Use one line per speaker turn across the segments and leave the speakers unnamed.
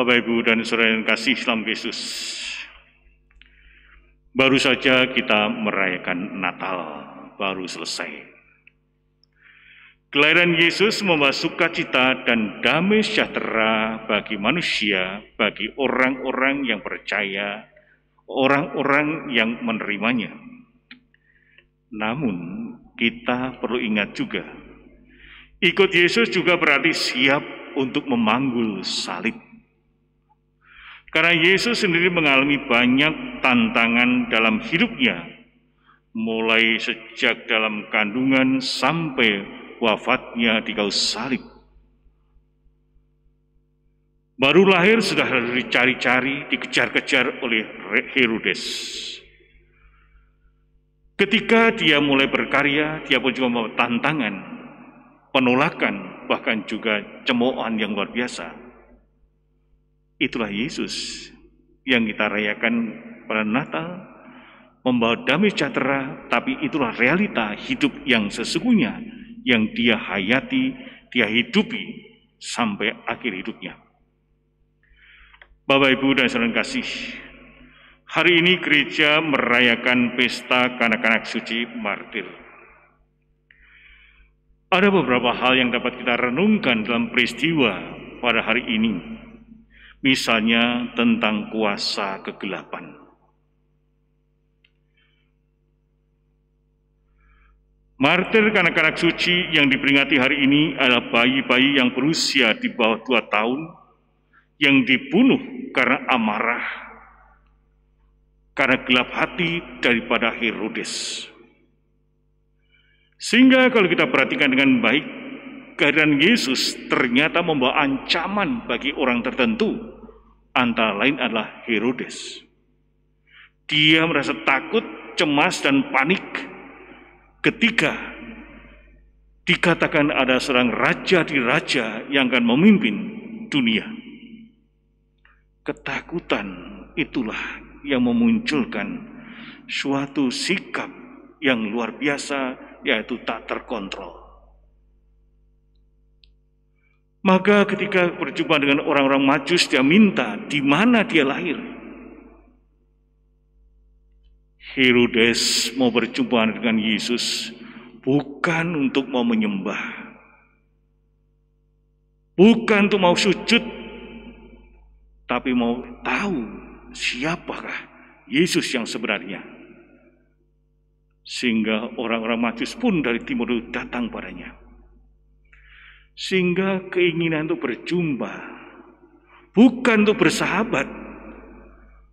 Bapak Ibu dan saudara yang kasih Islam Yesus. Baru saja kita merayakan Natal, baru selesai. Kelahiran Yesus membawa sukacita dan damai sejahtera bagi manusia, bagi orang-orang yang percaya, orang-orang yang menerimanya. Namun, kita perlu ingat juga, ikut Yesus juga berarti siap untuk memanggul salib karena Yesus sendiri mengalami banyak tantangan dalam hidupnya, mulai sejak dalam kandungan sampai wafatnya di kayu salib. Baru lahir sudah dicari-cari, dikejar-kejar oleh Herodes. Ketika dia mulai berkarya, dia pun juga mendapat tantangan, penolakan, bahkan juga cemoohan yang luar biasa. Itulah Yesus yang kita rayakan pada Natal, membawa damai sejahtera, tapi itulah realita hidup yang sesungguhnya yang dia hayati, dia hidupi sampai akhir hidupnya. Bapak Ibu dan saudara kasih, hari ini gereja merayakan pesta kanak-kanak suci martir. Ada beberapa hal yang dapat kita renungkan dalam peristiwa pada hari ini misalnya tentang kuasa kegelapan. Martir kanak-kanak suci yang diperingati hari ini adalah bayi-bayi yang berusia di bawah dua tahun yang dibunuh karena amarah, karena gelap hati daripada Herodes. Sehingga kalau kita perhatikan dengan baik, kehadiran Yesus ternyata membawa ancaman bagi orang tertentu. Antara lain adalah Herodes. Dia merasa takut, cemas, dan panik ketika dikatakan ada seorang raja di raja yang akan memimpin dunia. Ketakutan itulah yang memunculkan suatu sikap yang luar biasa yaitu tak terkontrol. Maka ketika berjumpa dengan orang-orang majus, dia minta di mana dia lahir. Herodes mau berjumpa dengan Yesus bukan untuk mau menyembah. Bukan untuk mau sujud, tapi mau tahu siapakah Yesus yang sebenarnya. Sehingga orang-orang majus pun dari timur datang padanya. Sehingga keinginan itu berjumpa, bukan untuk bersahabat,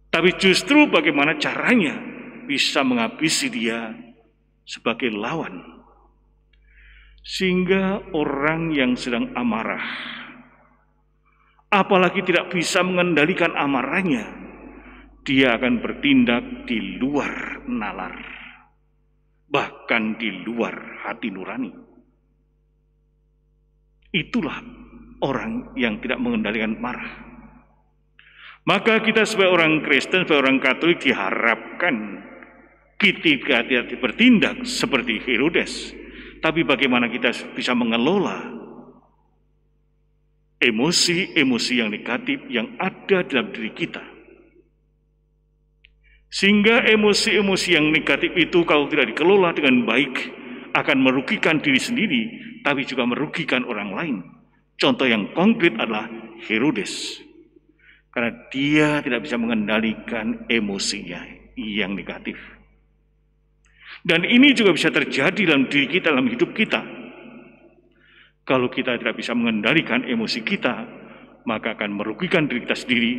tapi justru bagaimana caranya bisa menghabisi dia sebagai lawan sehingga orang yang sedang amarah, apalagi tidak bisa mengendalikan amarahnya, dia akan bertindak di luar nalar, bahkan di luar hati nurani. Itulah orang yang tidak mengendalikan marah. Maka kita sebagai orang Kristen, sebagai orang Katolik diharapkan ketika tidak bertindak seperti Herodes. Tapi bagaimana kita bisa mengelola emosi-emosi yang negatif yang ada dalam diri kita. Sehingga emosi-emosi yang negatif itu kalau tidak dikelola dengan baik akan merugikan diri sendiri tapi juga merugikan orang lain. Contoh yang konkret adalah Herodes. Karena dia tidak bisa mengendalikan emosinya yang negatif. Dan ini juga bisa terjadi dalam diri kita, dalam hidup kita. Kalau kita tidak bisa mengendalikan emosi kita, maka akan merugikan diri kita sendiri,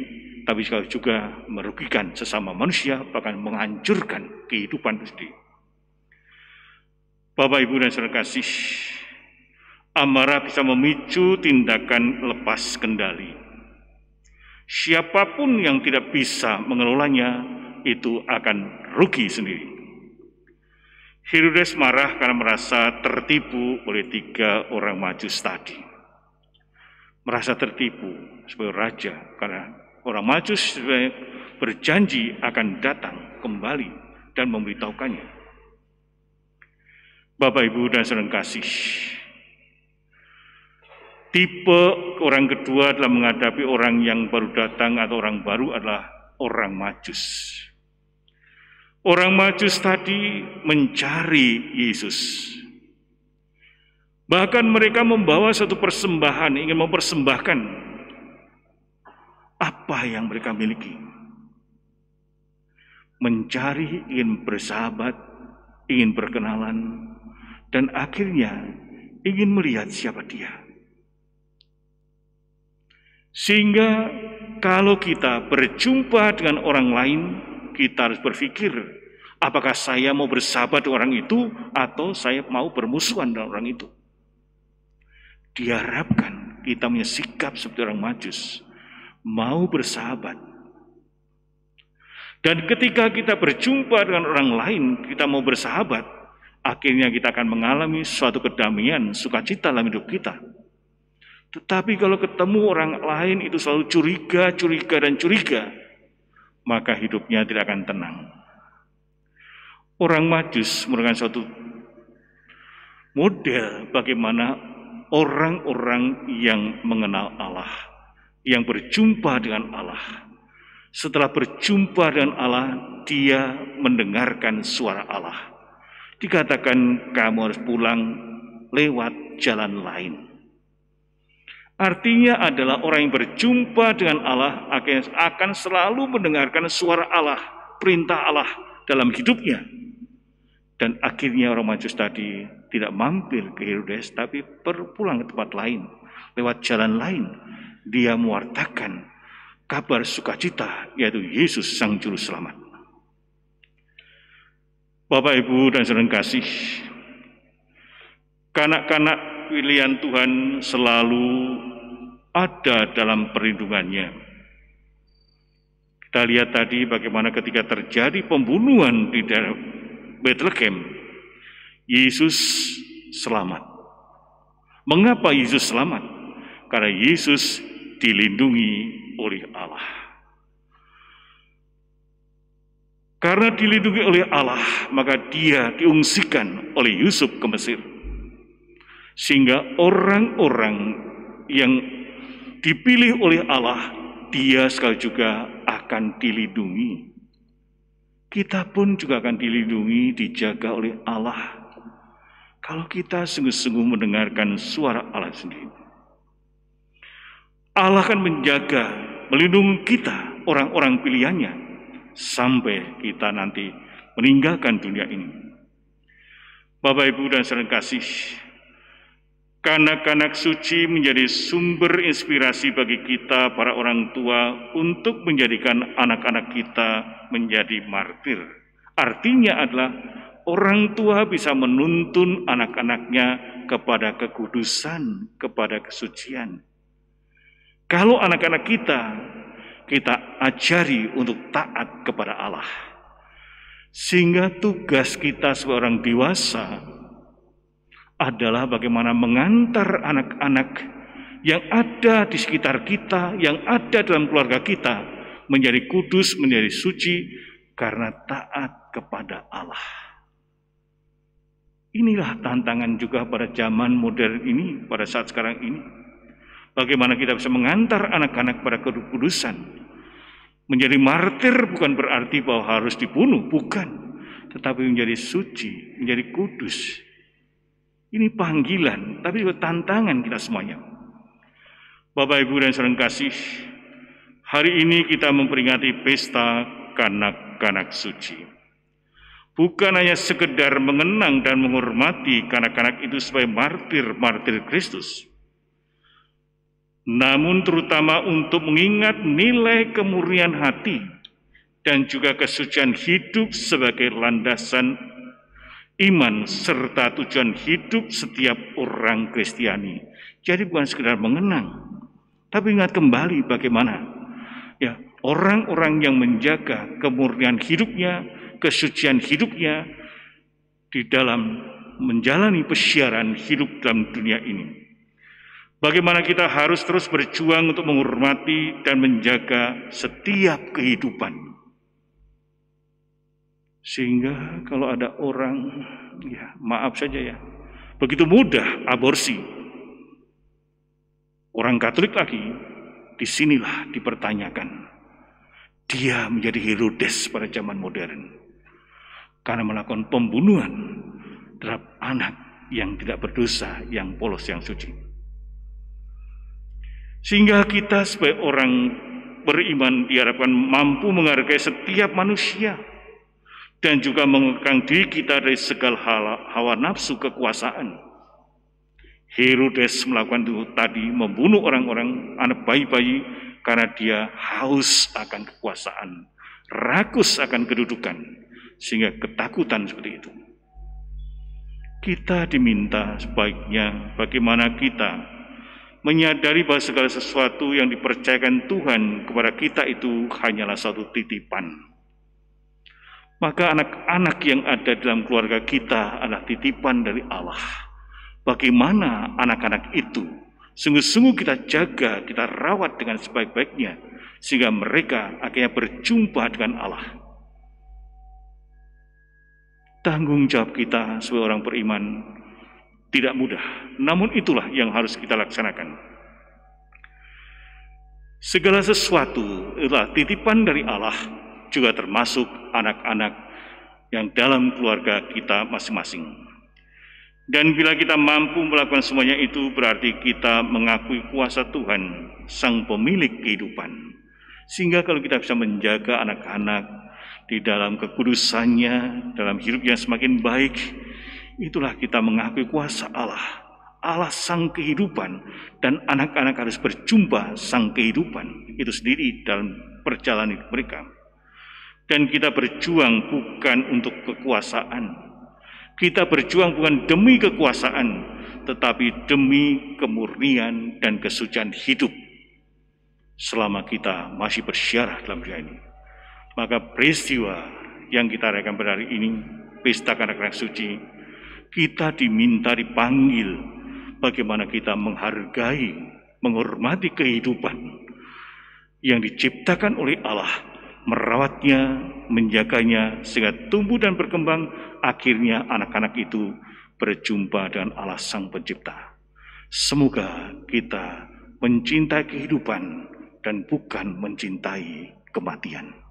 tapi juga merugikan sesama manusia, bahkan menghancurkan kehidupan itu sendiri. Bapak, Ibu, dan saudara kasih, Amarah bisa memicu tindakan lepas kendali. Siapapun yang tidak bisa mengelolanya itu akan rugi sendiri. Herodes marah karena merasa tertipu oleh tiga orang majus tadi. Merasa tertipu sebagai raja karena orang majus berjanji akan datang kembali dan memberitahukannya. Bapak, Ibu, dan saudara kasih, Tipe orang kedua dalam menghadapi orang yang baru datang atau orang baru adalah orang majus. Orang majus tadi mencari Yesus. Bahkan mereka membawa satu persembahan, ingin mempersembahkan apa yang mereka miliki. Mencari, ingin bersahabat, ingin berkenalan, dan akhirnya ingin melihat siapa dia. Sehingga kalau kita berjumpa dengan orang lain, kita harus berpikir, apakah saya mau bersahabat dengan orang itu atau saya mau bermusuhan dengan orang itu. Diharapkan kita punya sikap seperti orang majus, mau bersahabat. Dan ketika kita berjumpa dengan orang lain, kita mau bersahabat, akhirnya kita akan mengalami suatu kedamaian, sukacita dalam hidup kita. Tetapi kalau ketemu orang lain itu selalu curiga, curiga, dan curiga, maka hidupnya tidak akan tenang. Orang majus merupakan suatu model bagaimana orang-orang yang mengenal Allah, yang berjumpa dengan Allah. Setelah berjumpa dengan Allah, dia mendengarkan suara Allah. Dikatakan kamu harus pulang lewat jalan lain. Artinya adalah orang yang berjumpa dengan Allah akan selalu mendengarkan suara Allah, perintah Allah dalam hidupnya. Dan akhirnya orang majus tadi tidak mampir ke Herodes, tapi berpulang ke tempat lain, lewat jalan lain. Dia mewartakan kabar sukacita, yaitu Yesus Sang Juru Selamat. Bapak, Ibu, dan saudara kasih, kanak-kanak pilihan Tuhan selalu ada dalam perlindungannya. Kita lihat tadi bagaimana ketika terjadi pembunuhan di daerah Bethlehem, Yesus selamat. Mengapa Yesus selamat? Karena Yesus dilindungi oleh Allah. Karena dilindungi oleh Allah, maka dia diungsikan oleh Yusuf ke Mesir. Sehingga orang-orang yang dipilih oleh Allah, dia sekali juga akan dilindungi. Kita pun juga akan dilindungi, dijaga oleh Allah. Kalau kita sungguh-sungguh mendengarkan suara Allah sendiri. Allah akan menjaga, melindungi kita, orang-orang pilihannya, sampai kita nanti meninggalkan dunia ini. Bapak, Ibu, dan saudara kasih, kanak-kanak suci menjadi sumber inspirasi bagi kita, para orang tua, untuk menjadikan anak-anak kita menjadi martir. Artinya adalah orang tua bisa menuntun anak-anaknya kepada kekudusan, kepada kesucian. Kalau anak-anak kita, kita ajari untuk taat kepada Allah. Sehingga tugas kita seorang dewasa adalah bagaimana mengantar anak-anak yang ada di sekitar kita, yang ada dalam keluarga kita, menjadi kudus, menjadi suci, karena taat kepada Allah. Inilah tantangan juga pada zaman modern ini, pada saat sekarang ini. Bagaimana kita bisa mengantar anak-anak pada kekudusan. Menjadi martir bukan berarti bahwa harus dibunuh, bukan. Tetapi menjadi suci, menjadi kudus, ini panggilan, tapi juga tantangan kita semuanya. Bapak, Ibu, dan saudara kasih, hari ini kita memperingati pesta kanak-kanak suci. Bukan hanya sekedar mengenang dan menghormati kanak-kanak itu sebagai martir-martir Kristus, namun terutama untuk mengingat nilai kemurnian hati dan juga kesucian hidup sebagai landasan iman serta tujuan hidup setiap orang Kristiani. Jadi bukan sekedar mengenang, tapi ingat kembali bagaimana ya orang-orang yang menjaga kemurnian hidupnya, kesucian hidupnya di dalam menjalani pesiaran hidup dalam dunia ini. Bagaimana kita harus terus berjuang untuk menghormati dan menjaga setiap kehidupan. Sehingga kalau ada orang, ya maaf saja ya, begitu mudah aborsi. Orang Katolik lagi, disinilah dipertanyakan. Dia menjadi Herodes pada zaman modern. Karena melakukan pembunuhan terhadap anak yang tidak berdosa, yang polos, yang suci. Sehingga kita sebagai orang beriman diharapkan mampu menghargai setiap manusia, dan juga mengekang diri kita dari segala hawa nafsu kekuasaan. Herodes melakukan itu tadi membunuh orang-orang anak bayi-bayi karena dia haus akan kekuasaan, rakus akan kedudukan, sehingga ketakutan seperti itu. Kita diminta sebaiknya bagaimana kita menyadari bahwa segala sesuatu yang dipercayakan Tuhan kepada kita itu hanyalah satu titipan maka anak-anak yang ada dalam keluarga kita adalah titipan dari Allah. Bagaimana anak-anak itu sungguh-sungguh kita jaga, kita rawat dengan sebaik-baiknya, sehingga mereka akhirnya berjumpa dengan Allah. Tanggung jawab kita sebagai orang beriman tidak mudah, namun itulah yang harus kita laksanakan. Segala sesuatu adalah titipan dari Allah juga termasuk anak-anak yang dalam keluarga kita masing-masing. Dan bila kita mampu melakukan semuanya itu berarti kita mengakui kuasa Tuhan, Sang Pemilik kehidupan. Sehingga kalau kita bisa menjaga anak-anak di dalam kekudusannya, dalam hidup yang semakin baik, itulah kita mengakui kuasa Allah. Allah sang kehidupan dan anak-anak harus berjumpa sang kehidupan itu sendiri dalam perjalanan mereka. Dan kita berjuang bukan untuk kekuasaan. Kita berjuang bukan demi kekuasaan, tetapi demi kemurnian dan kesucian hidup. Selama kita masih bersyarah dalam dunia ini, maka peristiwa yang kita rayakan pada hari ini, pesta kanak-kanak suci, kita diminta dipanggil bagaimana kita menghargai, menghormati kehidupan yang diciptakan oleh Allah merawatnya, menjaganya sehingga tumbuh dan berkembang. Akhirnya anak-anak itu berjumpa dengan Allah Sang Pencipta. Semoga kita mencintai kehidupan dan bukan mencintai kematian.